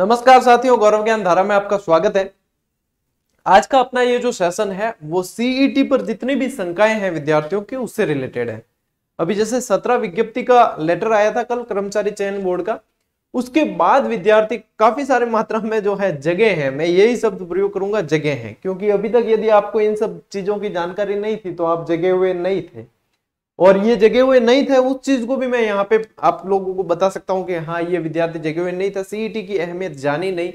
नमस्कार साथियों गौरव ज्ञान धारा में आपका स्वागत है आज का अपना ये जो सेशन है वो सीईटी e पर जितनी भी संकाएं हैं विद्यार्थियों की उससे रिलेटेड है अभी जैसे सत्रह विज्ञप्ति का लेटर आया था कल कर्मचारी चयन बोर्ड का उसके बाद विद्यार्थी काफी सारे मात्रा में जो है जगह है मैं यही शब्द प्रयोग करूंगा जगह है क्योंकि अभी तक यदि आपको इन सब चीजों की जानकारी नहीं थी तो आप जगह हुए नहीं थे और ये जगे हुए नहीं थे उस चीज को भी मैं यहाँ पे आप लोगों को बता सकता हूँ कि हाँ ये विद्यार्थी जगे हुए नहीं था सीईटी e की अहमियत जानी नहीं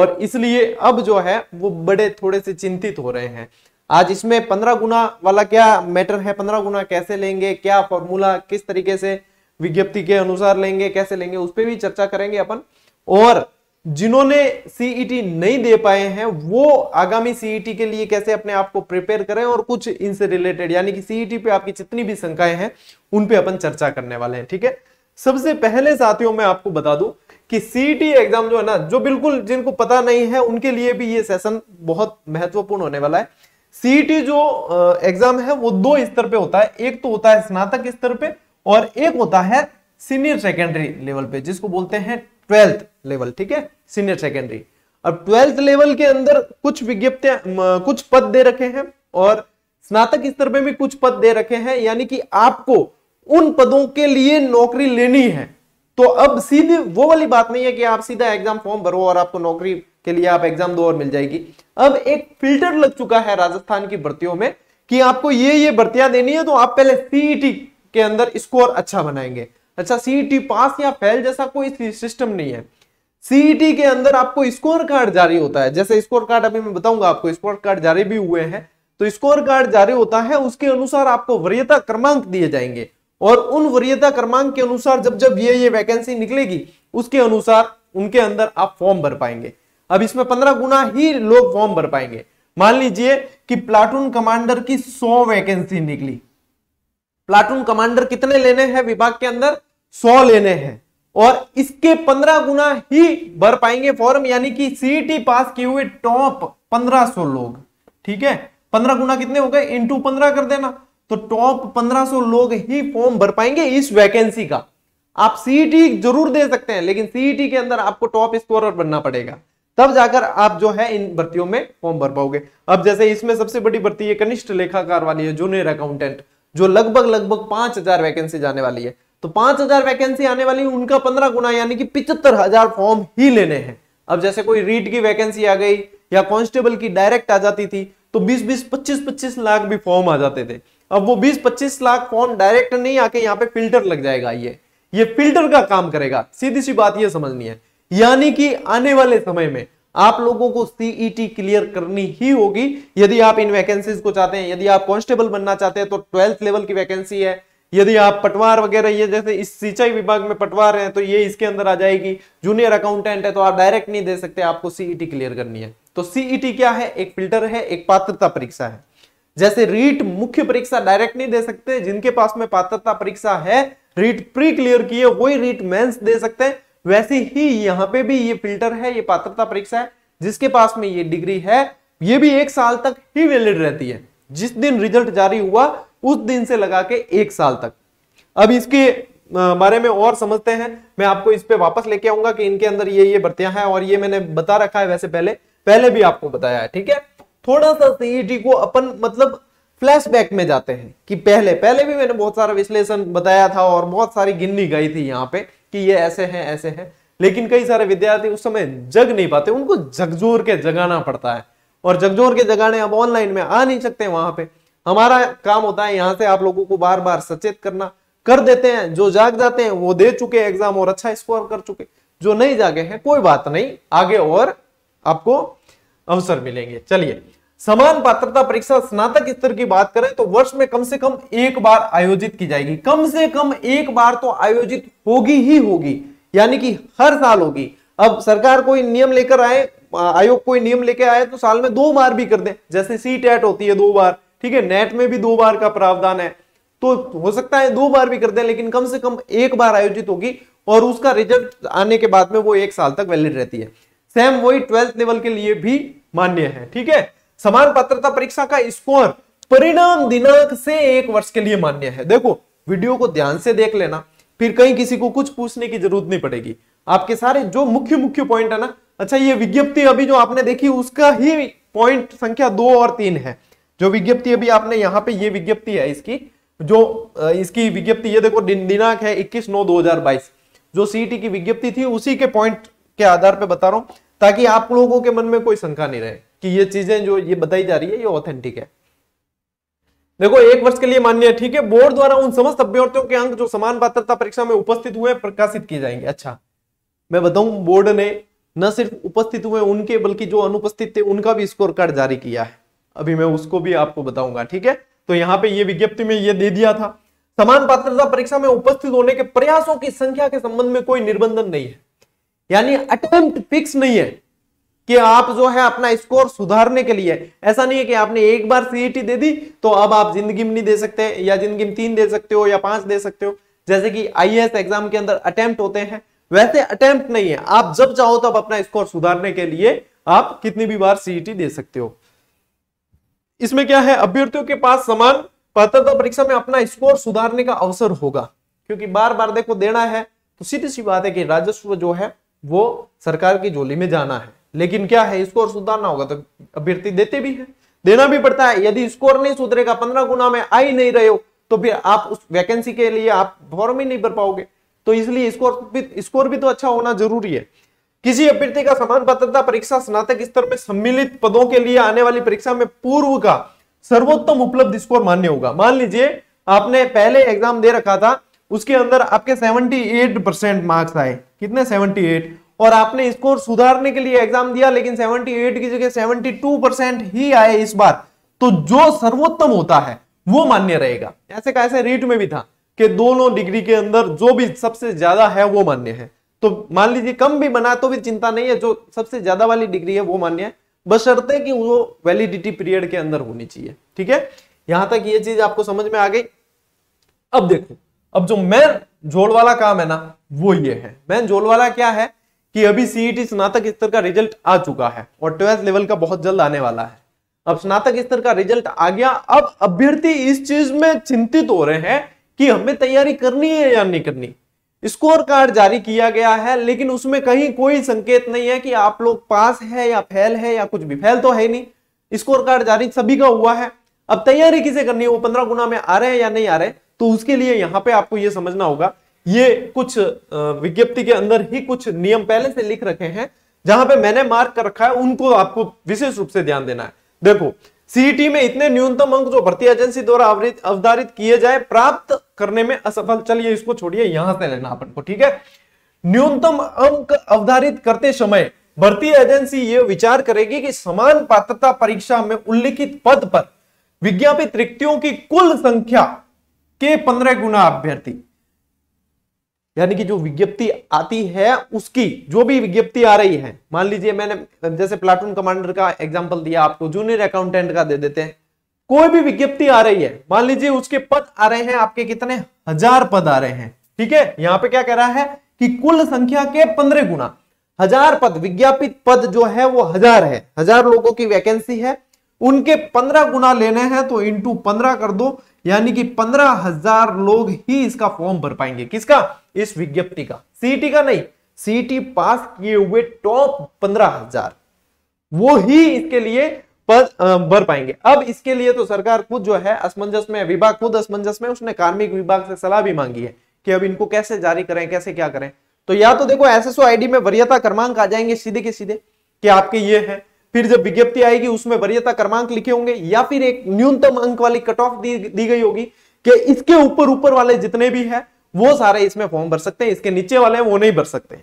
और इसलिए अब जो है वो बड़े थोड़े से चिंतित हो रहे हैं आज इसमें पंद्रह गुना वाला क्या मैटर है पंद्रह गुना कैसे लेंगे क्या फॉर्मूला किस तरीके से विज्ञप्ति के अनुसार लेंगे कैसे लेंगे उस पर भी चर्चा करेंगे अपन और जिन्होंने सीईटी e नहीं दे पाए हैं वो आगामी सीईटी e के लिए कैसे अपने आप को प्रिपेयर करें और कुछ इनसे रिलेटेड यानी कि सीईटी e पे आपकी जितनी भी शंकाएं हैं उन पे अपन चर्चा करने वाले हैं ठीक है सबसे पहले साथियों मैं आपको बता दूं कि सीईटी एग्जाम जो है ना जो बिल्कुल जिनको पता नहीं है उनके लिए भी ये सेशन बहुत महत्वपूर्ण होने वाला है सीईटी जो एग्जाम है वो दो स्तर पर होता है एक तो होता है स्नातक स्तर पे और एक होता है सीनियर सेकेंडरी लेवल पे जिसको बोलते हैं ट्वेल्थ लेवल ठीक है सीनियर सेकेंडरी अब ट्वेल्थ लेवल के अंदर कुछ विज्ञप्तियां कुछ पद दे रखे हैं और स्नातक स्तर पर भी कुछ पद दे रखे हैं यानी कि आपको उन पदों के लिए नौकरी लेनी है तो अब सीधे वो वाली बात नहीं है कि आप सीधा एग्जाम फॉर्म भरो और आपको नौकरी के लिए आप एग्जाम दो और मिल जाएगी अब एक फिल्टर लग चुका है राजस्थान की भर्तियों में कि आपको ये ये भर्तियां देनी है तो आप पहले सीईटी e के अंदर स्कोर अच्छा बनाएंगे अच्छा सीईटी पास e या फेल जैसा कोई सिस्टम नहीं है सीईटी e के अंदर आपको स्कोर कार्ड जारी होता है जैसे स्कोर कार्ड अभी मैं बताऊंगा आपको स्कोर कार्ड जारी भी हुए हैं तो स्कोर कार्ड जारी होता है उसके अनुसार आपको वरीयता क्रमांक दिए जाएंगे और उन वरीयता क्रमांक के अनुसार जब जब ये ये वैकेंसी निकलेगी उसके अनुसार उनके अंदर आप फॉर्म भर पाएंगे अब इसमें पंद्रह गुना ही लोग फॉर्म भर पाएंगे मान लीजिए कि प्लाटून कमांडर की सौ वैकेंसी निकली प्लाटून कमांडर कितने लेने हैं विभाग के अंदर सौ लेने हैं और इसके पंद्रह गुना ही भर पाएंगे फॉर्म यानी कि सीईटी e पास किए हुए टॉप पंद्रह सो लोग ठीक है पंद्रह गुना कितने हो गए इंटू पंद्रह कर देना तो टॉप पंद्रह सो लोग ही फॉर्म भर पाएंगे इस वैकेंसी का आप सीईटी e जरूर दे सकते हैं लेकिन सीईटी e के अंदर आपको टॉप स्कोर बनना पड़ेगा तब जाकर आप जो है इन भर्तियों में फॉर्म भर पाओगे अब जैसे इसमें सबसे बड़ी भर्ती है कनिष्ठ लेखाकार वाली है जूनियर अकाउंटेंट जो लगभग लगभग पांच हजार वैकेंसी जाने वाली है तो पांच हजार वैकेंसी आने वाली उनका पंद्रह गुना यानी कि पिछहत्तर हजार फॉर्म ही लेने हैं अब जैसे कोई रीट की वैकेंसी आ गई या कांस्टेबल की डायरेक्ट आ जाती थी तो 20 20 25 25 लाख भी फॉर्म आ जाते थे अब वो 20 25 लाख फॉर्म डायरेक्ट नहीं आके यहाँ पे फिल्टर लग जाएगा ये ये फिल्टर का काम करेगा सीधी सी बात ये समझनी है यानी कि आने वाले समय में आप लोगों को सीईटी क्लियर e करनी ही होगी यदि आप इन वैकेंसीज को चाहते हैं यदि आप कांस्टेबल बनना चाहते हैं तो ट्वेल्थ लेवल की वैकेंसी है यदि आप पटवार वगैरह ये जैसे इस सिंचाई विभाग में पटवार हैं तो ये इसके अंदर आ जाएगी जूनियर अकाउंटेंट है तो आप डायरेक्ट नहीं दे सकते आपको सीईटी क्लियर e करनी है तो सीईटी e क्या है एक फिल्टर है एक पात्रता परीक्षा है जैसे रीट मुख्य परीक्षा डायरेक्ट नहीं दे सकते जिनके पास में पात्रता परीक्षा है रीट प्री क्लियर की है वही रीट मेन्स दे सकते हैं वैसे ही यहाँ पे भी ये फिल्टर है ये पात्रता परीक्षा है जिसके पास में ये डिग्री है ये भी एक साल तक ही वैलिड रहती है जिस दिन रिजल्ट जारी हुआ उस दिन से लगा के एक साल तक अब इसके बारे में और समझते हैं मैं आपको इस पर वापस लेके आऊंगा कि इनके अंदर ये ये बर्तियां हैं और ये मैंने बता रखा है वैसे पहले पहले भी आपको बताया है ठीक है थोड़ा सा सीईटी e को अपन मतलब फ्लैशबैक में जाते हैं कि पहले पहले भी मैंने बहुत सारा विश्लेषण बताया था और बहुत सारी गिननी गई थी यहाँ पे कि ये ऐसे हैं ऐसे हैं लेकिन कई सारे विद्यार्थी उस समय जग नहीं पाते उनको जगजोर के जगाना पड़ता है और जगजोर के जगाने अब ऑनलाइन में आ नहीं सकते वहां पर हमारा काम होता है यहां से आप लोगों को बार बार सचेत करना कर देते हैं जो जाग जाते हैं वो दे चुके एग्जाम और अच्छा स्कोर कर चुके जो नहीं जागे हैं कोई बात नहीं आगे और आपको अवसर मिलेंगे चलिए समान पात्रता परीक्षा स्नातक स्तर की बात करें तो वर्ष में कम से कम एक बार आयोजित की जाएगी कम से कम एक बार तो आयोजित होगी ही होगी यानी कि हर साल होगी अब सरकार कोई नियम लेकर आए आयोग कोई नियम लेकर आए तो साल में दो बार भी कर दे जैसे सी टेट होती है दो बार ठीक है नेट में भी दो बार का प्रावधान है तो हो सकता है दो बार भी करते हैं लेकिन कम से कम एक बार आयोजित होगी और उसका रिजल्ट आने के बाद में वो एक साल तक वैलिड रहती है सेम वही ट्वेल्थ लेवल के लिए भी मान्य है ठीक है समान पात्रता परीक्षा का स्कोर परिणाम दिनांक से एक वर्ष के लिए मान्य है देखो वीडियो को ध्यान से देख लेना फिर कहीं किसी को कुछ पूछने की जरूरत नहीं पड़ेगी आपके सारे जो मुख्य मुख्य पॉइंट है ना अच्छा ये विज्ञप्ति अभी जो आपने देखी उसका ही पॉइंट संख्या दो और तीन है जो विज्ञप्ति अभी आपने यहाँ पे ये विज्ञप्ति है इसकी जो इसकी विज्ञप्ति ये देखो दिन, दिनांक है 21 नौ 2022 जो सीईटी की विज्ञप्ति थी उसी के पॉइंट के आधार पे बता रहा हूं ताकि आप लोगों के मन में कोई शंका नहीं रहे कि ये चीजें जो ये बताई जा रही है ये ऑथेंटिक है देखो एक वर्ष के लिए मान्य है ठीक है बोर्ड द्वारा उन समस्त अभ्यर्थियों के अंक जो समान पात्रता परीक्षा में उपस्थित हुए प्रकाशित किए जाएंगे अच्छा मैं बताऊ बोर्ड ने न सिर्फ उपस्थित हुए उनके बल्कि जो अनुपस्थित थे उनका भी स्कोर कार्ड जारी किया है अभी मैं उसको भी आपको बताऊंगा ठीक है तो यहाँ पे ये विज्ञप्ति में ये दे दिया था समान पात्रता परीक्षा में उपस्थित होने के प्रयासों की संख्या के संबंध में कोई निर्बंधन नहीं है यानी अटेम्प्ट फिक्स नहीं है कि आप जो है अपना स्कोर सुधारने के लिए ऐसा नहीं है कि आपने एक बार सीईटी e दे दी तो अब आप जिंदगी में नहीं दे सकते या जिंदगी में तीन दे सकते हो या पांच दे सकते हो जैसे कि आईएएस एग्जाम के अंदर अटेम्प्ट होते हैं वैसे अटेम्प्ट नहीं है आप जब चाहो तब अपना स्कोर सुधारने के लिए आप कितनी भी बार सीईटी e दे सकते हो इसमें क्या है अभ्यर्थियों के पास समान पात्रता परीक्षा में अपना स्कोर सुधारने का अवसर होगा क्योंकि बार बार देखो देना है तो सीधी सी बात है कि राजस्व जो है वो सरकार की झोली में जाना है लेकिन क्या है स्कोर सुधारना होगा तो अभ्यर्थी देते भी है देना भी पड़ता है यदि स्कोर नहीं सुधरेगा पंद्रह गुना में आ ही नहीं रहे हो तो फिर आप उस वैकेंसी के लिए आप फॉर्म ही नहीं भर पाओगे तो इसलिए स्कोर भी स्कोर भी तो अच्छा होना जरूरी है किसी अभ्यर्थी का समान पात्रता परीक्षा स्नातक स्तर में सम्मिलित पदों के लिए आने वाली परीक्षा में पूर्व का सर्वोत्तम उपलब्ध स्कोर मान्य होगा मान लीजिए आपने पहले एग्जाम दे रखा था उसके अंदर आपके 78 परसेंट मार्क्स आए कितने 78 और आपने स्कोर सुधारने के लिए एग्जाम दिया लेकिन 78 की जगह 72 परसेंट ही आए इस बार तो जो सर्वोत्तम होता है वो मान्य रहेगा ऐसे कैसे रीट में भी था कि दोनों डिग्री के अंदर जो भी सबसे ज्यादा है वो मान्य है तो मान लीजिए कम भी बना तो भी चिंता नहीं है जो सबसे ज्यादा वाली डिग्री है वो मान्य है बशर्ते कि वो वैलिडिटी पीरियड के अंदर होनी चाहिए ठीक है यहां तक ये चीज आपको समझ में आ गई अब देखो अब जो मैन झोल वाला काम है ना वो ये है मैन झोल वाला क्या है कि अभी सीईटी e स्नातक स्तर का रिजल्ट आ चुका है और ट्वेल्थ लेवल का बहुत जल्द आने वाला है अब स्नातक स्तर का रिजल्ट आ गया अब अभ्यर्थी इस चीज में चिंतित हो रहे हैं कि हमें तैयारी करनी है या नहीं करनी स्कोर कार्ड जारी किया गया है लेकिन उसमें कहीं कोई संकेत नहीं है कि आप लोग पास है या फेल है या कुछ भी फेल तो है नहीं स्कोर कार्ड जारी सभी का हुआ है अब तैयारी किसे करनी है वो पंद्रह गुना में आ रहे हैं या नहीं आ रहे तो उसके लिए यहाँ पे आपको ये समझना होगा ये कुछ विज्ञप्ति के अंदर ही कुछ नियम पहले से लिख रखे हैं जहां पे मैंने मार्क कर रखा है उनको आपको विशेष रूप से ध्यान देना है देखो सीटी में इतने न्यूनतम अंक जो भर्ती एजेंसी द्वारा अवधारित किए जाए प्राप्त करने में असफल चलिए इसको छोड़िए यहां से लेना अपन को ठीक है न्यूनतम अंक अवधारित करते समय भर्ती एजेंसी ये विचार करेगी कि समान पात्रता परीक्षा में उल्लिखित पद पर विज्ञापित रिक्तियों की कुल संख्या के पंद्रह गुना अभ्यर्थी यानी कि जो विज्ञप्ति आती है उसकी जो भी विज्ञप्ति आ रही है मान लीजिए मैंने जैसे प्लाटून कमांडर का एग्जाम्पल दिया आपको जूनियर अकाउंटेंट का दे देते हैं कोई भी विज्ञप्ति आ रही है मान लीजिए उसके पद आ रहे हैं आपके कितने हजार पद आ रहे हैं ठीक है यहाँ पे क्या कह रहा है कि कुल संख्या के पंद्रह गुना हजार पद विज्ञापित पद जो है वो हजार है हजार लोगों की वैकेंसी है उनके पंद्रह गुना लेने हैं तो इंटू पंद्रह कर दो यानी कि पंद्रह हजार लोग ही इसका फॉर्म भर पाएंगे किसका इस विज्ञप्ति का सीटी का नहीं सीटी पास किए हुए टॉप पंद्रह हजार वो ही इसके लिए पद भर पाएंगे अब इसके लिए तो सरकार खुद जो है असमंजस में विभाग खुद असमंजस में उसने कार्मिक विभाग से सलाह भी मांगी है कि अब इनको कैसे जारी करें कैसे क्या करें तो या तो देखो एसएसओ आईडी में वरीयता क्रमांक आ जाएंगे सीधे के सीधे कि आपके ये है फिर जब विज्ञप्ति आएगी उसमें वरीयता क्रमांक लिखे होंगे या फिर एक न्यूनतम अंक वाली कट ऑफ दी, दी गई होगी कि इसके ऊपर ऊपर वाले जितने भी है वो सारे इसमें फॉर्म भर सकते हैं इसके नीचे वाले हैं वो नहीं भर सकते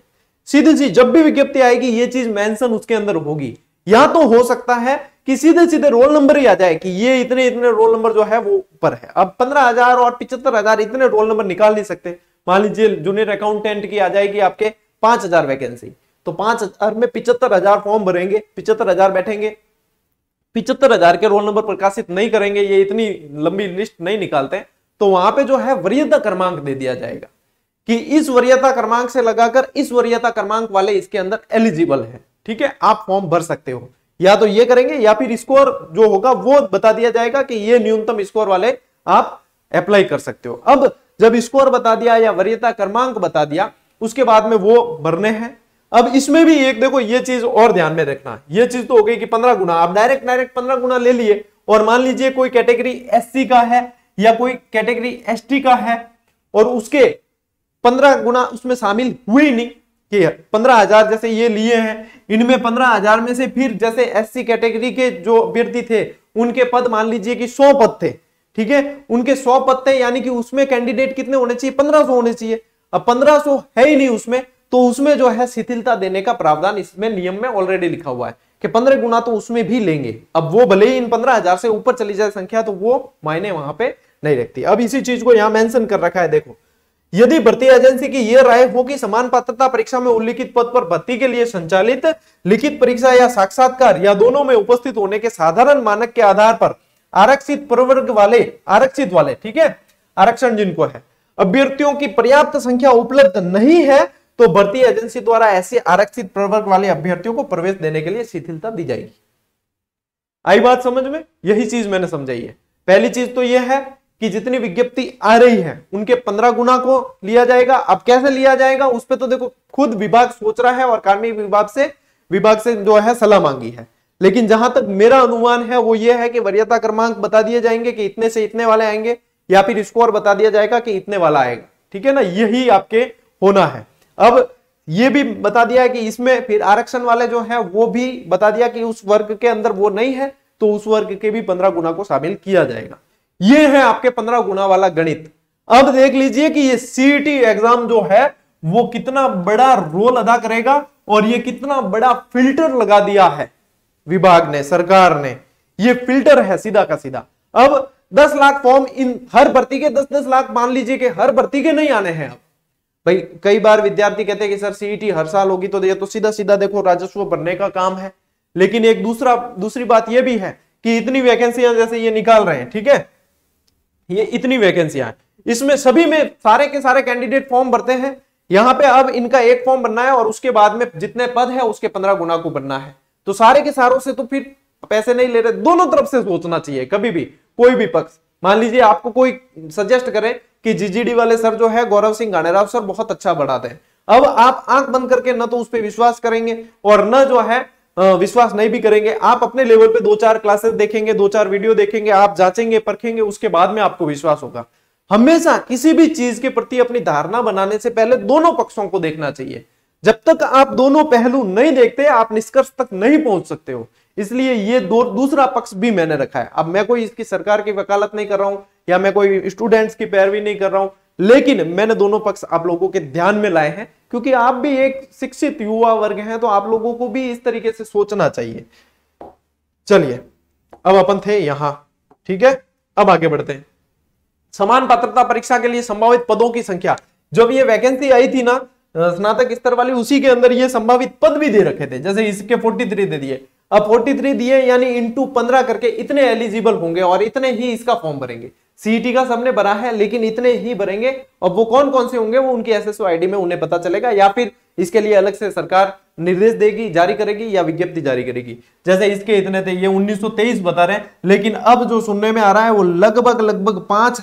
सीधी सी जब भी विज्ञप्ति आएगी ये चीज मेंशन उसके अंदर होगी या तो हो सकता है कि सीधे सीधे रोल नंबर ही आ जाए कि ये इतने इतने रोल नंबर जो है वो ऊपर है अब पंद्रह हजार और पिछहत्तर हजार इतने रोल नंबर निकाल नहीं सकते मान लीजिए जूनियर अकाउंटेंट की आ जाएगी आपके पांच हजार वैकेंसी तो पांच हजार में पिछहत्तर हजार फॉर्म भरेंगे पिछहत्तर हजार बैठेंगे पिछहत्तर हजार के रोल नंबर प्रकाशित नहीं करेंगे ये इतनी लंबी लिस्ट नहीं निकालते हैं तो वहां पे जो है वरीयता क्रमांक दे दिया जाएगा कि इस वरीयता क्रमांक से लगाकर इस वरीयता क्रमांक वाले इसके अंदर एलिजिबल है ठीक है आप फॉर्म भर सकते हो या तो ये करेंगे या फिर स्कोर जो होगा वो बता दिया जाएगा कि ये न्यूनतम स्कोर वाले आप अप्लाई कर सकते हो अब जब स्कोर बता दिया या वरीयता क्रमांक बता दिया उसके बाद में वो भरने हैं अब इसमें भी एक देखो ये चीज और ध्यान में रखना ये चीज तो हो गई कि पंद्रह गुना आप डायरेक्ट डायरेक्ट पंद्रह गुना ले लिए और मान लीजिए कोई कैटेगरी एससी का है या कोई कैटेगरी एस का है और उसके पंद्रह गुना उसमें शामिल हुए नहीं पंद्रह हजार जैसे ये लिए हैं इनमें पंद्रह हजार में से फिर जैसे एससी कैटेगरी के जो अभ्यर्थी थे उनके पद मान लीजिए कि सौ पद थे ठीक है उनके सौ पद थे यानी कि उसमें कैंडिडेट कितने होने चाहिए पंद्रह सौ होने चाहिए अब पंद्रह सौ है ही नहीं उसमें तो उसमें जो है शिथिलता देने का प्रावधान इसमें नियम में ऑलरेडी लिखा हुआ है कि पंद्रह गुना तो उसमें भी लेंगे अब वो भले ही इन पंद्रह हजार से ऊपर चली जाए संख्या तो वो मायने वहां पर नहीं रखती अब इसी चीज को यहां मेंशन कर रखा है देखो यदि भर्ती एजेंसी की यह राय हो कि समान पात्रता परीक्षा में उल्लिखित पद पर भर्ती के लिए संचालित लिखित परीक्षा या साक्षात्कार या दोनों में उपस्थित होने के साधारण मानक के आधार पर आरक्षित प्रवर्ग वाले आरक्षित वाले ठीक है आरक्षण जिनको है अभ्यर्थियों की पर्याप्त संख्या उपलब्ध नहीं है तो भर्ती एजेंसी द्वारा ऐसे आरक्षित प्रवर्ग वाले अभ्यर्थियों को प्रवेश देने के लिए शिथिलता दी जाएगी आई बात समझ में यही चीज मैंने समझाई है पहली चीज तो यह है कि जितनी विज्ञप्ति आ रही है उनके पंद्रह गुना को लिया जाएगा अब कैसे लिया जाएगा उस पर तो देखो खुद विभाग सोच रहा है और कार्मिक विभाग से विभाग से जो है सलाह मांगी है लेकिन जहां तक मेरा अनुमान है वो ये है कि वरीयता क्रमांक बता दिए जाएंगे कि इतने से इतने वाले आएंगे या फिर स्कोर बता दिया जाएगा कि इतने वाला आएगा ठीक है ना यही आपके होना है अब ये भी बता दिया है कि इसमें फिर आरक्षण वाले जो है वो भी बता दिया कि उस वर्ग के अंदर वो नहीं है तो उस वर्ग के भी पंद्रह गुना को शामिल किया जाएगा ये है आपके पंद्रह गुना वाला गणित अब देख लीजिए कि ये सीईटी एग्जाम e जो है वो कितना बड़ा रोल अदा करेगा और ये कितना बड़ा फिल्टर लगा दिया है विभाग ने सरकार ने ये फिल्टर है सीधा का सीधा अब 10 लाख फॉर्म इन हर भर्ती के 10 10 लाख मान लीजिए कि हर भर्ती के नहीं आने हैं अब भाई कई बार विद्यार्थी कहते हैं कि सर सीईटी e हर साल होगी तो ये तो सीधा सीधा देखो राजस्व भरने का काम है लेकिन एक दूसरा दूसरी बात यह भी है कि इतनी वैकेंसियां जैसे ये निकाल रहे हैं ठीक है ये इतनी वैकेंसियां हैं इसमें सभी में सारे के सारे कैंडिडेट फॉर्म भरते हैं यहां पे अब इनका एक फॉर्म बनना है और उसके बाद में जितने पद है उसके पंद्रह गुना को बनना है तो सारे के सारों से तो फिर पैसे नहीं ले रहे दोनों तरफ से सोचना चाहिए कभी भी कोई भी पक्ष मान लीजिए आपको कोई सजेस्ट करे कि जीजीडी वाले सर जो है गौरव सिंह गाणेराव सर बहुत अच्छा बढ़ाते हैं अब आप आंख बंद करके न तो उस पर विश्वास करेंगे और न जो है विश्वास नहीं भी करेंगे आप अपने लेवल पे दो चार क्लासेस देखेंगे दो चार वीडियो देखेंगे आप जांचेंगे परखेंगे उसके बाद में आपको विश्वास होगा हमेशा किसी भी चीज के प्रति अपनी धारणा बनाने से पहले दोनों पक्षों को देखना चाहिए जब तक आप दोनों पहलू नहीं देखते आप निष्कर्ष तक नहीं पहुंच सकते हो इसलिए ये दो दूसरा पक्ष भी मैंने रखा है अब मैं कोई इसकी सरकार की वकालत नहीं कर रहा हूं या मैं कोई स्टूडेंट्स की पैरवी नहीं कर रहा हूं लेकिन मैंने दोनों पक्ष आप लोगों के ध्यान में लाए हैं क्योंकि आप भी एक शिक्षित युवा वर्ग हैं तो आप लोगों को भी इस तरीके से सोचना चाहिए चलिए अब अपन थे यहां ठीक है अब आगे बढ़ते हैं समान पात्रता परीक्षा के लिए संभावित पदों की संख्या जब ये वैकेंसी आई थी ना स्नातक स्तर वाली उसी के अंदर ये संभावित पद भी दे रखे थे जैसे इसके 43 दे दिए अब 43 दिए यानी इंटू पंद्रह करके इतने एलिजिबल होंगे और इतने ही इसका फॉर्म भरेंगे सीईटी e का सबने भरा है लेकिन इतने ही भरेंगे और वो कौन कौन से होंगे वो उनकी एस आईडी में उन्हें पता चलेगा या फिर इसके लिए अलग से सरकार निर्देश देगी जारी करेगी या विज्ञप्ति जारी करेगी जैसे इसके इतने थे ये 1923 बता रहे हैं लेकिन अब जो सुनने में आ रहा है वो लगभग लगभग पांच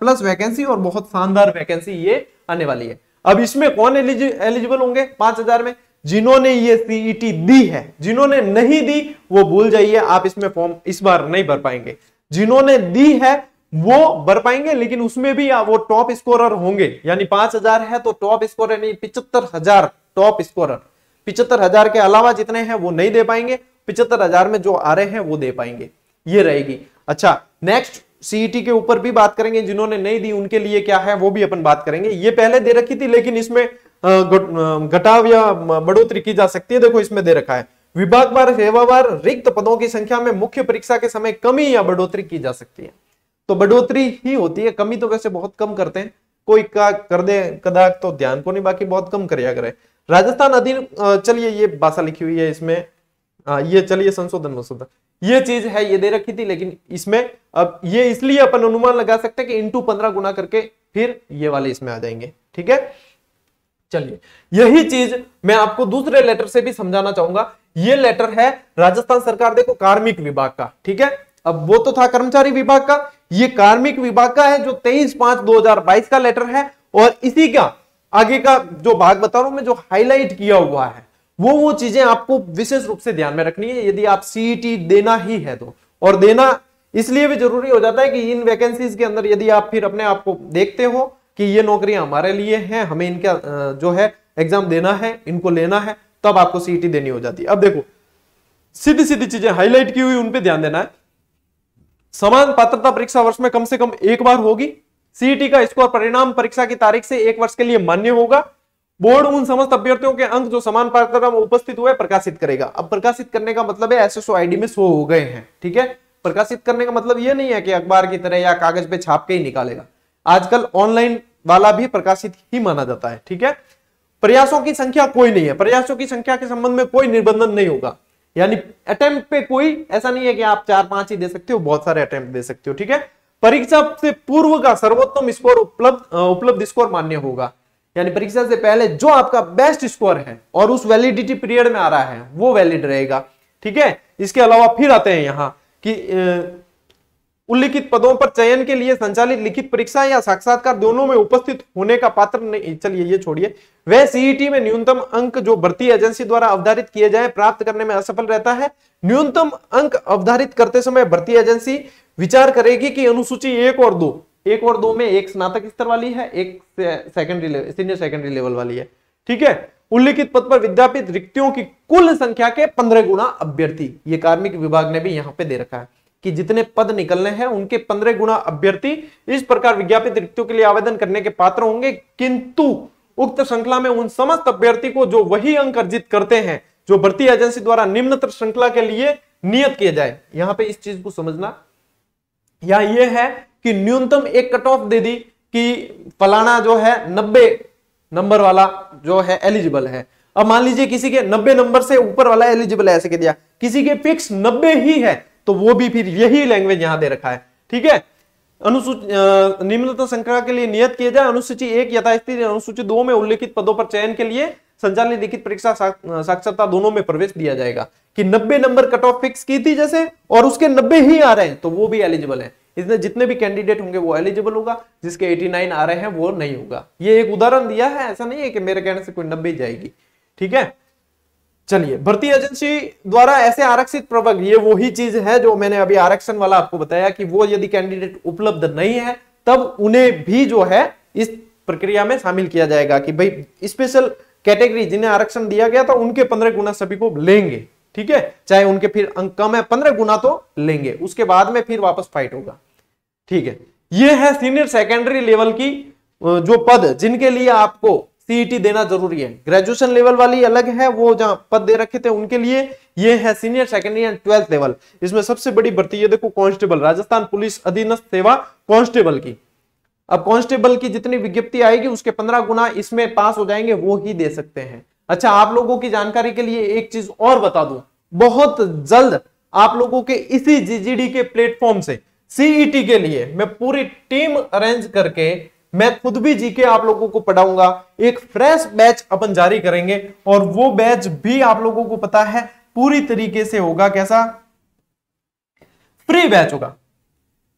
प्लस वैकेंसी और बहुत शानदार वैकेंसी ये आने वाली है अब इसमें कौन एलिजिबल होंगे हजार में जिन्होंने ये सीईटी e दी है जिन्होंने नहीं दी वो भूल जाइए आप इसमें फॉर्म इस बार नहीं भर पाएंगे जिन्होंने दी है वो भर पाएंगे लेकिन उसमें भी वो टॉप स्कोरर होंगे यानी पांच हजार है तो टॉप स्कोर नहीं पिछहत्तर हजार टॉप स्कोरर पिछहत्तर हजार के अलावा जितने हैं वो नहीं दे पाएंगे पिछहत्तर हजार में जो आ रहे हैं वो दे पाएंगे ये रहेगी अच्छा नेक्स्ट सीईटी e के ऊपर भी बात करेंगे जिन्होंने नहीं दी उनके लिए क्या है वो भी अपन बात करेंगे ये पहले दे रखी थी लेकिन इसमें घटाव या बढ़ोतरी की जा सकती है देखो इसमें दे रखा है विभागवार सेवावार रिक्त पदों की संख्या में मुख्य परीक्षा के समय कमी या बढ़ोतरी की जा सकती है तो बढ़ोतरी ही होती है कमी तो वैसे बहुत कम करते हैं कोई का कर दे कदा तो ध्यान को नहीं बाकी बहुत कम कर करे राजस्थान अधीन चलिए ये भाषा लिखी हुई है इसमें आ, ये चलिए संशोधन मसोधन ये चीज है ये दे रखी थी लेकिन इसमें अब ये इसलिए अपन अनुमान लगा सकते हैं कि इंटू पंद्रह गुना करके फिर ये वाले इसमें आ जाएंगे ठीक है चलिए यही चीज मैं आपको दूसरे लेटर से भी समझाना चाहूंगा ये लेटर है राजस्थान सरकार देखो कार्मिक विभाग का ठीक है अब वो तो था कर्मचारी विभाग का ये कार्मिक विभाग का है जो तेईस पांच दो हजार बाईस का लेटर है और इसी का आगे का जो भाग बता रहा हूं मैं जो हाईलाइट किया हुआ है वो वो चीजें आपको विशेष रूप से ध्यान में रखनी है यदि आप सीईटी e देना ही है तो और देना इसलिए भी जरूरी हो जाता है कि इन वैकेंसीज के अंदर यदि आप फिर अपने आप को देखते हो कि ये नौकरियां हमारे लिए हैं हमें इनका जो है एग्जाम देना है इनको लेना है तब आपको सीईटी e देनी हो जाती है अब देखो सीधी सीधी चीजें हाईलाइट की हुई उन पर ध्यान देना है समान पात्रता परीक्षा वर्ष में कम से कम एक बार होगी सीईटी e का स्कोर परिणाम परीक्षा की तारीख से एक वर्ष के लिए मान्य होगा बोर्ड उन समस्त अभ्यर्थियों के अंक जो समान पात्रता में उपस्थित हुए प्रकाशित करेगा अब प्रकाशित करने का मतलब है एसएसओ आईडी में शो हो गए हैं ठीक है प्रकाशित करने का मतलब यह नहीं है कि अखबार की तरह या कागज पे छाप के ही निकालेगा आजकल ऑनलाइन वाला भी प्रकाशित ही माना जाता है ठीक है प्रयासों की संख्या कोई नहीं है प्रयासों की संख्या के संबंध में कोई निर्बंधन नहीं होगा यानी अटेम्प्ट पे कोई ऐसा नहीं है कि आप चार पांच ही दे सकते हो बहुत सारे अटेम्प्ट दे सकते हो ठीक है परीक्षा से पूर्व का सर्वोत्तम स्कोर उपलब्ध उपलब्ध स्कोर मान्य होगा यानी परीक्षा से पहले जो आपका बेस्ट स्कोर है और उस वैलिडिटी पीरियड में आ रहा है वो वैलिड रहेगा ठीक है इसके अलावा फिर आते हैं यहाँ कि उल्लिखित पदों पर चयन के लिए संचालित लिखित परीक्षा या साक्षात्कार दोनों में उपस्थित होने का पात्र नहीं चलिए ये छोड़िए वह सीईटी e में न्यूनतम अंक जो भर्ती एजेंसी द्वारा अवधारित किए जाए प्राप्त करने में असफल रहता है न्यूनतम अंक अवधारित करते समय भर्ती एजेंसी विचार करेगी कि अनुसूची एक और दो एक और दो में एक स्नातक स्तर वाली है एक secondary level senior secondary level वाली है ठीक है उल्लिखित पद पर विद्यापीठ रिक्तियों की कुल संख्या के पंद्रह गुना अभ्यर्थी ये कार्मिक विभाग ने भी यहाँ पे दे रखा है कि जितने पद निकलने हैं उनके पंद्रह गुना अभ्यर्थी इस प्रकार विज्ञापित रिक्तियों के लिए आवेदन करने के पात्र होंगे किंतु उक्त श्रृंखला में उन समस्त अभ्यर्थी को जो वही अंक अर्जित करते हैं जो भर्ती एजेंसी द्वारा निम्नतर श्रृंखला के लिए नियत किया जाए यहां पे इस चीज को समझना या ये है कि न्यूनतम एक कट ऑफ दे दी कि फलाना जो है नब्बे नंबर वाला जो है एलिजिबल है अब मान लीजिए किसी के नब्बे नंबर से ऊपर वाला एलिजिबल है ऐसे के दिया किसी के फिक्स नब्बे ही है तो वो भी फिर यही लैंग्वेज यहां दे रखा है ठीक है अनुसूचित निम्नतम संख्या के लिए नियत किया जाए अनुसूची एक यथास्थित अनुसूची दो में उल्लिखित पदों पर चयन के लिए संचालित लिखित परीक्षा साक्षरता दोनों में प्रवेश दिया जाएगा कि 90 नंबर कट ऑफ फिक्स की थी जैसे और उसके 90 ही आ रहे हैं तो वो भी एलिजिबल है इसमें जितने भी कैंडिडेट होंगे वो एलिजिबल होगा जिसके 89 आ रहे हैं वो नहीं होगा ये एक उदाहरण दिया है ऐसा नहीं है कि मेरे कहने से कोई नब्बे जाएगी ठीक है चलिए भर्ती एजेंसी द्वारा ऐसे आरक्षित प्रवक्त ये वही चीज है जो मैंने अभी आरक्षण वाला आपको बताया कि वो यदि कैंडिडेट उपलब्ध नहीं है तब उन्हें भी जो है इस प्रक्रिया में शामिल किया जाएगा कि भाई स्पेशल कैटेगरी जिन्हें आरक्षण दिया गया था उनके पंद्रह गुना सभी को लेंगे ठीक है चाहे उनके फिर अंक कम है पंद्रह गुना तो लेंगे उसके बाद में फिर वापस फाइट होगा ठीक है ये है सीनियर सेकेंडरी लेवल की जो पद जिनके लिए आपको सीईटी देना जरूरी है ग्रेजुएशन लेवल वाली अलग है वो जहां पद दे रखे थे उनके लिए ये है senior secondary and twelfth level इसमें सबसे बड़ी भर्ती है देखो कांस्टेबल राजस्थान पुलिस अधीनस्थ सेवा कांस्टेबल की अब कांस्टेबल की जितनी विज्ञप्ति आएगी उसके पंद्रह गुना इसमें पास हो जाएंगे वो ही दे सकते हैं अच्छा आप लोगों की जानकारी के लिए एक चीज और बता दू बहुत जल्द आप लोगों के इसी जीजीडी के प्लेटफॉर्म से सीईटी e के लिए मैं पूरी टीम अरेंज करके मैं खुद भी जीके आप लोगों को पढ़ाऊंगा एक फ्रेश बैच अपन जारी करेंगे और वो बैच भी आप लोगों को पता है पूरी तरीके से होगा कैसा फ्री बैच होगा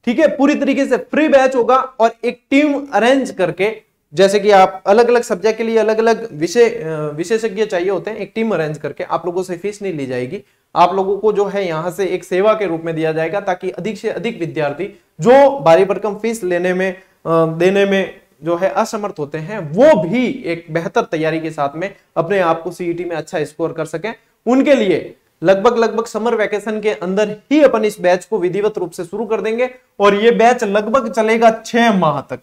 ठीक है पूरी तरीके से फ्री बैच होगा और एक टीम अरेंज करके जैसे कि आप अलग अलग सब्जेक्ट के लिए अलग अलग विषय विशे, विशेषज्ञ चाहिए होते हैं एक टीम अरेंज करके आप लोगों से फीस नहीं ली जाएगी आप लोगों को जो है यहां से एक सेवा के रूप में दिया जाएगा ताकि अधिक से अधिक विद्यार्थी जो भारी भरकम फीस लेने में देने में जो है असमर्थ होते हैं वो भी एक बेहतर तैयारी के साथ में अपने आप को सीईटी e में अच्छा स्कोर कर सके उनके लिए लगभग लगभग समर वैकेशन के अंदर ही अपन इस बैच को विधिवत रूप से शुरू कर देंगे और ये बैच लगभग चलेगा छह माह तक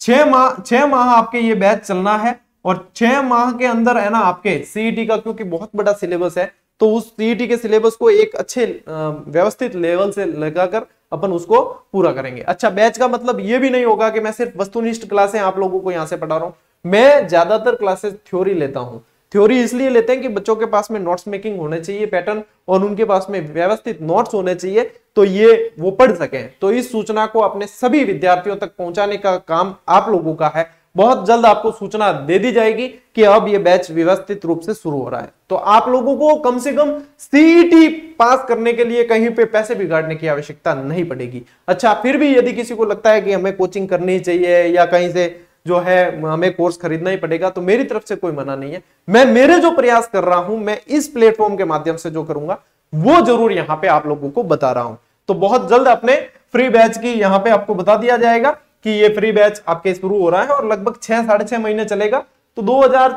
छह माह छह माह आपके ये बैच चलना है और छह माह के अंदर है ना आपके सीईटी e का क्योंकि बहुत बड़ा सिलेबस है तो उस सीईटी e के सिलेबस को एक अच्छे व्यवस्थित लेवल से लगाकर अपन उसको पूरा करेंगे अच्छा बैच का मतलब ये भी नहीं होगा कि मैं सिर्फ वस्तुनिष्ठ क्लासें आप लोगों को यहां से पढ़ा रहा हूं मैं ज्यादातर क्लासेस थ्योरी लेता हूं थ्योरी इसलिए लेते हैं कि बच्चों के पास में नोट्स मेकिंग होने चाहिए पैटर्न और उनके पास में व्यवस्थित नोट्स होने चाहिए तो ये वो पढ़ सकें तो इस सूचना को अपने सभी विद्यार्थियों तक पहुंचाने का काम आप लोगों का है बहुत जल्द आपको सूचना दे दी जाएगी कि अब ये बैच व्यवस्थित रूप से शुरू हो रहा है तो आप लोगों को कम से कम सीटी पास करने के लिए कहीं पे पैसे बिगाड़ने की आवश्यकता नहीं पड़ेगी अच्छा फिर भी यदि किसी को लगता है कि हमें कोचिंग करनी चाहिए या कहीं से जो है हमें कोर्स खरीदना ही पड़ेगा तो मेरी तरफ से कोई मना नहीं है मैं मेरे जो प्रयास कर रहा हूं मैं इस प्लेटफॉर्म के माध्यम से जो करूंगा वो जरूर यहाँ पे आप लोगों को बता रहा हूं तो बहुत जल्द अपने फ्री बैच की यहाँ पे आपको बता दिया जाएगा कि ये फ्री बैच आपके शुरू हो रहा है और लगभग छह साढ़े छह महीने चलेगा तो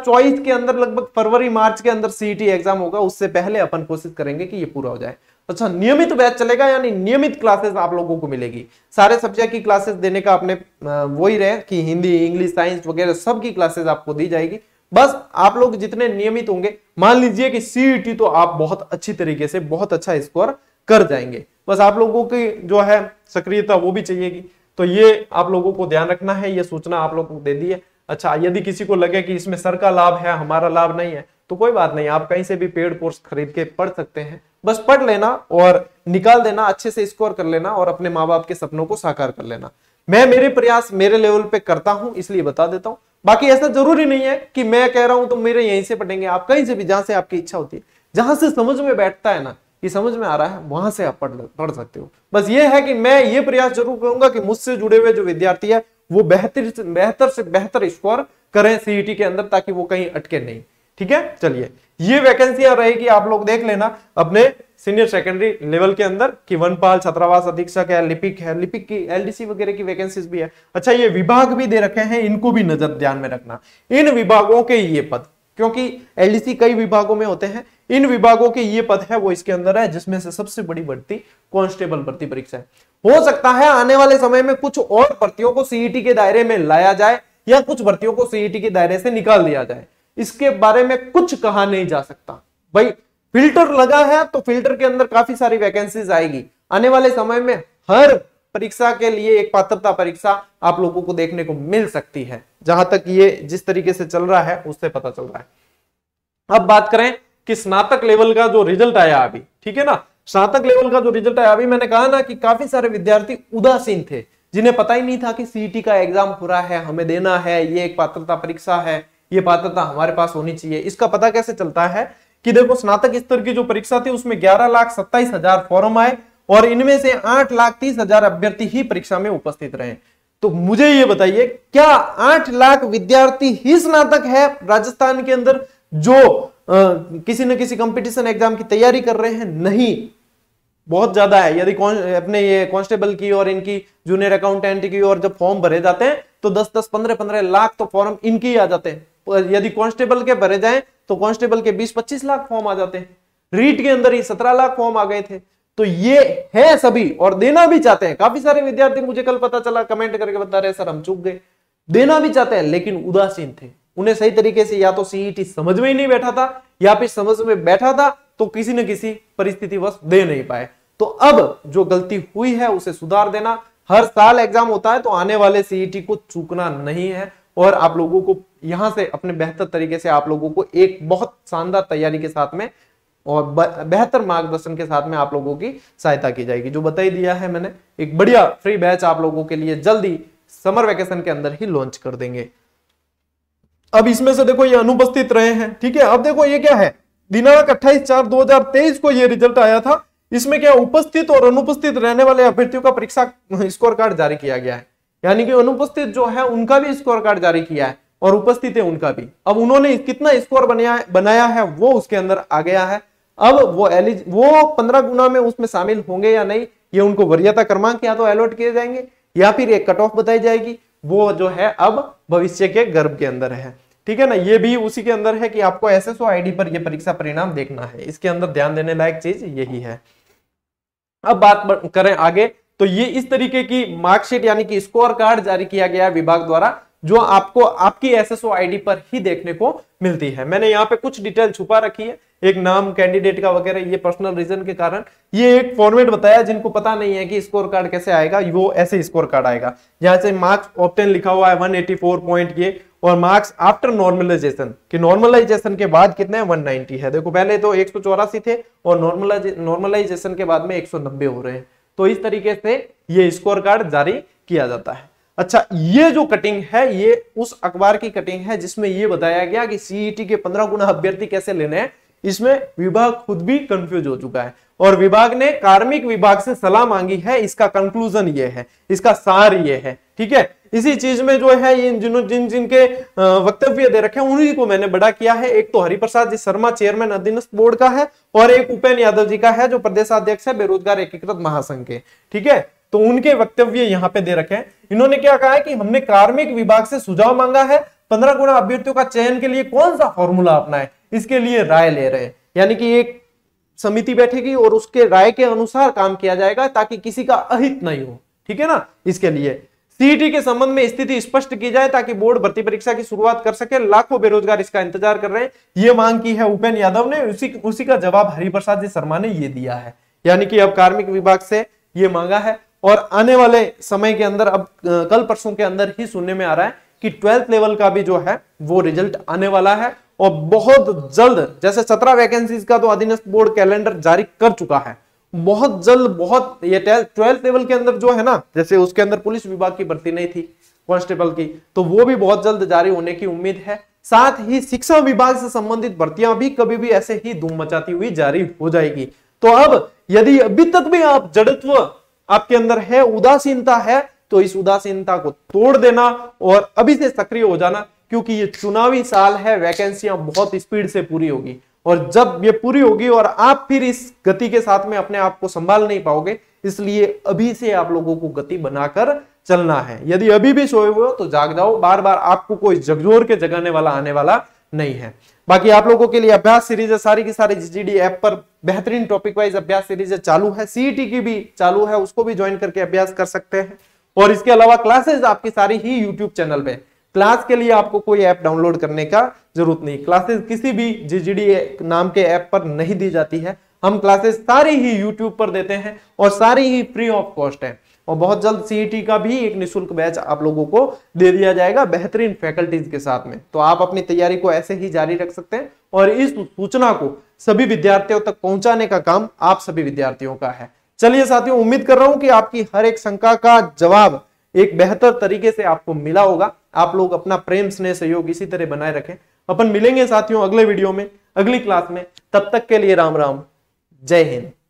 चौबीस के अंदर लगभग फरवरी मार्च के अंदर सीईटी एग्जाम e होगा उससे पहले अपन कोशिश करेंगे कि ये पूरा हो जाए अच्छा नियमित बैच चलेगा यानी नियमित क्लासेस आप लोगों को मिलेगी सारे सब्जेक्ट की क्लासेस देने का अपने वो ही रहे कि हिंदी इंग्लिश साइंस वगैरह सब की क्लासेस आपको दी जाएगी बस आप लोग जितने नियमित होंगे मान लीजिए कि सीईटी e तो आप बहुत अच्छी तरीके से बहुत अच्छा स्कोर कर जाएंगे बस आप लोगों की जो है सक्रियता वो भी चाहिएगी तो ये आप लोगों को ध्यान रखना है ये सूचना आप लोगों को दे दी है अच्छा यदि किसी को लगे कि इसमें सर का लाभ है हमारा लाभ नहीं है तो कोई बात नहीं आप कहीं से भी पेड कोर्स खरीद के पढ़ सकते हैं बस पढ़ लेना और निकाल देना अच्छे से स्कोर कर लेना और अपने माँ बाप के सपनों को साकार कर लेना मैं मेरे प्रयास मेरे लेवल पे करता हूं इसलिए बता देता हूं बाकी ऐसा जरूरी नहीं है कि मैं कह रहा हूं तो मेरे यहीं से पढ़ेंगे आप कहीं से भी जहां से आपकी इच्छा होती है जहां से समझ में बैठता है ना ये समझ में आ रहा है वहां से आप पढ़ पढ़ सकते हो बस ये है कि मैं ये प्रयास जरूर करूंगा कि मुझसे जुड़े हुए जो विद्यार्थी है वो बेहतर बेहतर से बेहतर स्कोर करें सीईटी e के अंदर ताकि वो कहीं अटके नहीं ठीक है चलिए ये वैकेंसियां रहेगी आप लोग देख लेना अपने सीनियर सेकेंडरी लेवल के अंदर कि वनपाल छात्रावास अधीक्षक है लिपिक है लिपिक की एलडीसी वगैरह की वैकेंसीज भी है अच्छा ये विभाग भी दे रखे हैं इनको भी नजर ध्यान में रखना इन विभागों के ये पद क्योंकि एलडीसी कई विभागों में होते हैं इन विभागों के ये पद है वो इसके अंदर है जिसमें से सबसे बड़ी भर्ती कांस्टेबल भर्ती परीक्षा है हो सकता है आने वाले समय में कुछ और भर्तियों को सीईटी e के दायरे में लाया जाए या कुछ भर्तियों को सीईटी e के दायरे से निकाल दिया जाए इसके बारे में कुछ कहा नहीं जा सकता भाई फिल्टर लगा है तो फिल्टर के अंदर काफी सारी वैकेंसीज आएगी आने वाले समय में हर परीक्षा के लिए एक पात्रता परीक्षा आप लोगों को देखने को मिल सकती है जहां तक ये जिस तरीके से चल रहा है उससे पता चल रहा है अब बात करें कि स्नातक लेवल का जो रिजल्ट आया अभी ठीक है ना स्नातक लेवल का जो रिजल्ट आया अभी मैंने कहा ना कि काफी सारे विद्यार्थी उदासीन थे जिन्हें पता ही नहीं था कि सीईटी e का एग्जाम पूरा है हमें देना है ये एक पात्रता परीक्षा है ये पात्रता हमारे पास होनी चाहिए इसका पता कैसे चलता है कि देखो स्नातक स्तर की जो परीक्षा थी उसमें ग्यारह लाख सत्ताईस हजार फॉर्म आए और इनमें से आठ लाख तीस हजार अभ्यर्थी ही परीक्षा में उपस्थित रहे तो मुझे ये बताइए क्या आठ लाख विद्यार्थी ही स्नातक है राजस्थान के अंदर जो किसी न किसी कंपटीशन एग्जाम की तैयारी कर रहे हैं नहीं बहुत ज्यादा है यदि अपने ये कांस्टेबल की और इनकी जूनियर अकाउंटेंट की और जब फॉर्म भरे जाते हैं तो 10 10 15 पंद्रह लाख तो फॉर्म इनके ही आ जाते हैं यदि कांस्टेबल के भरे जाए तो कॉन्स्टेबल के 20 25 लाख फॉर्म आ जाते हैं रीट के अंदर ही 17 लाख फॉर्म आ गए थे तो ये है सभी और देना भी चाहते हैं काफी सारे विद्यार्थी मुझे कल पता चला कमेंट करके बता रहे सर हम चुप गए देना भी चाहते हैं लेकिन उदासीन थे उन्हें सही तरीके से या तो सीईटी e समझ में ही नहीं बैठा था या फिर समझ में बैठा था तो किसी न किसी वश दे नहीं पाए तो अब जो गलती हुई है उसे सुधार देना हर साल एग्जाम होता है तो आने वाले सीईटी e को चूकना नहीं है और आप लोगों को यहां से अपने बेहतर तरीके से आप लोगों को एक बहुत शानदार तैयारी के साथ में और बेहतर मार्गदर्शन के साथ में आप लोगों की सहायता की जाएगी जो बताई दिया है मैंने एक बढ़िया फ्री बैच आप लोगों के लिए जल्दी समर वैकेशन के अंदर ही लॉन्च कर देंगे अब इसमें से देखो ये अनुपस्थित रहे हैं ठीक है अब देखो ये क्या है दिनांक अट्ठाईस चार 2023 को ये रिजल्ट आया था इसमें क्या उपस्थित और अनुपस्थित रहने वाले अभ्यर्थियों का परीक्षा स्कोर कार्ड जारी किया गया है यानी कि अनुपस्थित जो है उनका भी स्कोर कार्ड जारी किया है और उपस्थित है उनका भी अब उन्होंने कितना स्कोर बनाया है वो उसके अंदर आ गया है अब वो एलिज वो पंद्रह गुना में उसमें शामिल होंगे या नहीं ये उनको वरीयता क्रमांक या तो अलॉट किए जाएंगे या फिर एक कट ऑफ बताई जाएगी वो जो है अब भविष्य के गर्भ के अंदर है ठीक है ना ये भी उसी के अंदर है कि आपको एस एस पर यह परीक्षा परिणाम देखना है इसके अंदर ध्यान देने लायक चीज यही है अब बात करें आगे तो ये इस तरीके की मार्कशीट यानी कि स्कोर कार्ड जारी किया गया है विभाग द्वारा जो आपको आपकी एसएसओ आईडी पर ही देखने को मिलती है मैंने यहाँ पे कुछ डिटेल छुपा रखी है एक नाम कैंडिडेट का वगैरह ये पर्सनल रीजन के कारण ये एक फॉर्मेट बताया जिनको पता नहीं है कि स्कोर कार्ड कैसे आएगा वो ऐसे स्कोर कार्ड आएगा यहाँ से मार्क्स ऑप्टेन लिखा हुआ है वन पॉइंट ये और मार्क्स आफ्टर नॉर्मलाइजेशन कि नॉर्मलाइजेशन के बाद कितने है नाइनटी है देखो पहले तो एक थे और नॉर्मलाइजेशन के बाद में एक हो रहे हैं तो इस तरीके से ये स्कोर कार्ड जारी किया जाता है अच्छा ये जो कटिंग है ये उस अखबार की कटिंग है जिसमें ये बताया गया कि सीईटी e के पंद्रह गुना अभ्यर्थी कैसे लेने हैं इसमें विभाग खुद भी कंफ्यूज हो चुका है और विभाग ने कार्मिक विभाग से सलाह मांगी है इसका कंक्लूजन ये है इसका सार ये है ठीक है इसी चीज में जो है इन जिन जिन जिनके वक्तव्य दे रखे हैं उन्हीं को मैंने बड़ा किया है एक तो हरिप्रसाद जी शर्मा चेयरमैन अधीनस्थ बोर्ड का है और एक उपेन यादव जी का है जो प्रदेशाध्यक्ष है बेरोजगार एकीकृत महासंघ के ठीक है तो उनके वक्तव्य यहाँ पे दे रखे हैं इन्होंने क्या कहा है कि हमने कार्मिक विभाग से सुझाव मांगा है पंद्रह गुणा अभ्यर्थियों का चयन के लिए कौन सा फॉर्मूला अपनाए इसके लिए राय ले रहे हैं यानी कि एक समिति बैठेगी और उसके राय के अनुसार काम किया जाएगा ताकि किसी का अहित नहीं हो ठीक है ना इसके लिए सीईटी के संबंध में स्थिति स्पष्ट की जाए ताकि बोर्ड भर्ती परीक्षा की शुरुआत कर सके लाखों बेरोजगार इसका इंतजार कर रहे हैं ये मांग की है उपेन्द्र यादव ने उसी उसी का जवाब हरिप्रसाद जी शर्मा ने ये दिया है यानी कि अब कार्मिक विभाग से ये मांगा है और आने वाले समय के अंदर अब कल परसों के अंदर ही सुनने में आ रहा है कि ट्वेल्थ लेवल का भी जो है वो रिजल्ट आने वाला है और बहुत जल्द जैसे सत्रह वैकेंसीज का तो अधीनस्थ बोर्ड कैलेंडर जारी कर चुका है बहुत जल्द बहुत ये ट्वेल्थ लेवल के अंदर जो है ना जैसे उसके अंदर पुलिस विभाग की भर्ती नहीं थी कॉन्स्टेबल की तो वो भी बहुत जल्द जारी होने की उम्मीद है साथ ही शिक्षा विभाग से संबंधित भर्तियां भी कभी भी ऐसे ही धूम मचाती हुई जारी हो जाएगी तो अब यदि अभी तक भी आप जड़त्व आपके अंदर है उदासीनता है तो इस उदासीनता को तोड़ देना और अभी से सक्रिय हो जाना क्योंकि ये चुनावी साल है वैकेंसियां बहुत स्पीड से पूरी होगी और जब ये पूरी होगी और आप फिर इस गति के साथ में अपने आप को संभाल नहीं पाओगे इसलिए अभी से आप लोगों को गति बनाकर चलना है यदि अभी भी सोए हुए हो तो जाग जाओ बार बार आपको कोई जगजोर के जगाने वाला आने वाला नहीं है बाकी आप लोगों के लिए अभ्यास सीरीज है सारी की सारी जीजीडी ऐप पर बेहतरीन टॉपिक वाइज अभ्यास सीरीज चालू है सीईटी e की भी चालू है उसको भी ज्वाइन करके अभ्यास कर सकते हैं और इसके अलावा क्लासेज आपकी सारी ही यूट्यूब चैनल पर क्लास के लिए आपको कोई ऐप डाउनलोड करने का जरूरत नहीं क्लासेस किसी भी जीजीडी नाम के ऐप पर नहीं दी जाती है हम क्लासेस सारी ही यूट्यूब पर देते हैं और सारी ही फ्री ऑफ कॉस्ट है और बहुत जल्द सीईटी का भी एक निशुल्क बैच आप लोगों को दे दिया जाएगा बेहतरीन फैकल्टीज के साथ में तो आप अपनी तैयारी को ऐसे ही जारी रख सकते हैं और इस सूचना को सभी विद्यार्थियों तक पहुंचाने का काम आप सभी विद्यार्थियों का है चलिए साथियों उम्मीद कर रहा हूं कि आपकी हर एक शंका का जवाब एक बेहतर तरीके से आपको मिला होगा आप लोग अपना प्रेम स्नेह सहयोग इसी तरह बनाए रखें अपन मिलेंगे साथियों अगले वीडियो में अगली क्लास में तब तक के लिए राम राम जय हिंद